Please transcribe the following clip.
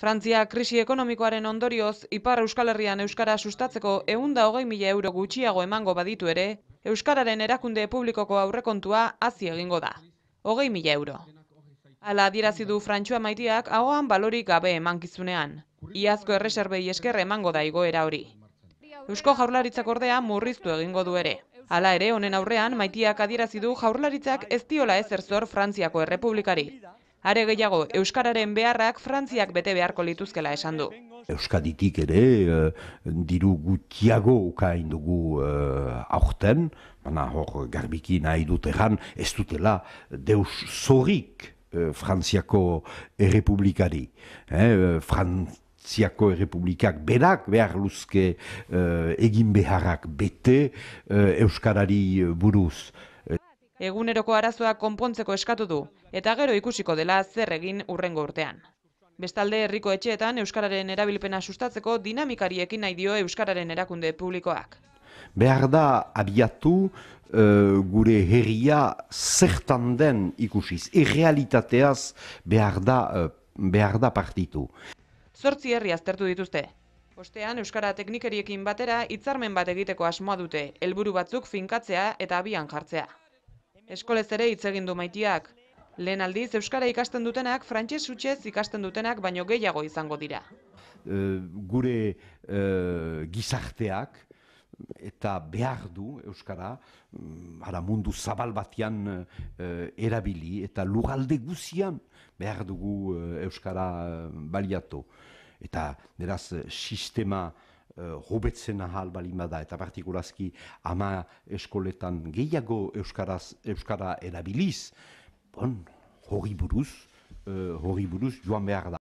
Frantzia krisi ekonomikoaren ondorioz, Ipar Euskal Herrian Euskara sustatzeko eunda hogei mila euro gutxiago emango baditu ere, Euskararen erakunde publikoko aurrekontua hazi egingo da. Hogei mila euro. Ala adierazi du Frantsua maitiak ahoan balorik gabe emankizunean. Iazko erreserbei esker emango da igoera hori. Eusko jaurlaritzak ordea murriztu egingo du ere. Hala ere, honen aurrean, maitiak adierazidu jaurlaritzak ez diola ezer zor Frantziako errepublikari. Are gehiago, Euskararen beharrak Frantziak bete beharko lituzkela esan du. Euskaditik ere, eh, diru gutiago ukain dugu eh, aurten, baina hor garbiki nahi dut erran, ez dutela deus zorik eh, Frantziako errepublikari. Frantziako errepublikak berak behar luzke egin beharrak bete Euskarari buruz eguneroko arazoa konpontzeko eskatu du, eta gero ikusiko dela zer egin urrengo urtean. Bestalde herriko etxeetan Euskararen erabilpena sustatzeko dinamikariekin nahi dio Euskararen erakunde publikoak. Behar da abiatu eh, gure herria zertan den ikusiz, irrealitateaz behar da, uh, behar da partitu. Zortzi herri aztertu dituzte. Ostean Euskara teknikeriekin batera hitzarmen bat egiteko asmoa dute, helburu batzuk finkatzea eta abian jartzea eskolez ere hitz egin du maitiak. Lehen aldiz euskara ikasten dutenak frantses hutsez ikasten dutenak baino gehiago izango dira. Eh, gure e, gizarteak eta behar du euskara mm, ara mundu zabal batean eh, erabili eta lurralde guztian behar dugu euskara baliatu eta beraz sistema uh, hobetzen ahal balima da, eta partikulazki ama eskoletan gehiago Euskaraz, Euskara erabiliz, bon, hori buruz, uh, hori buruz joan behar da.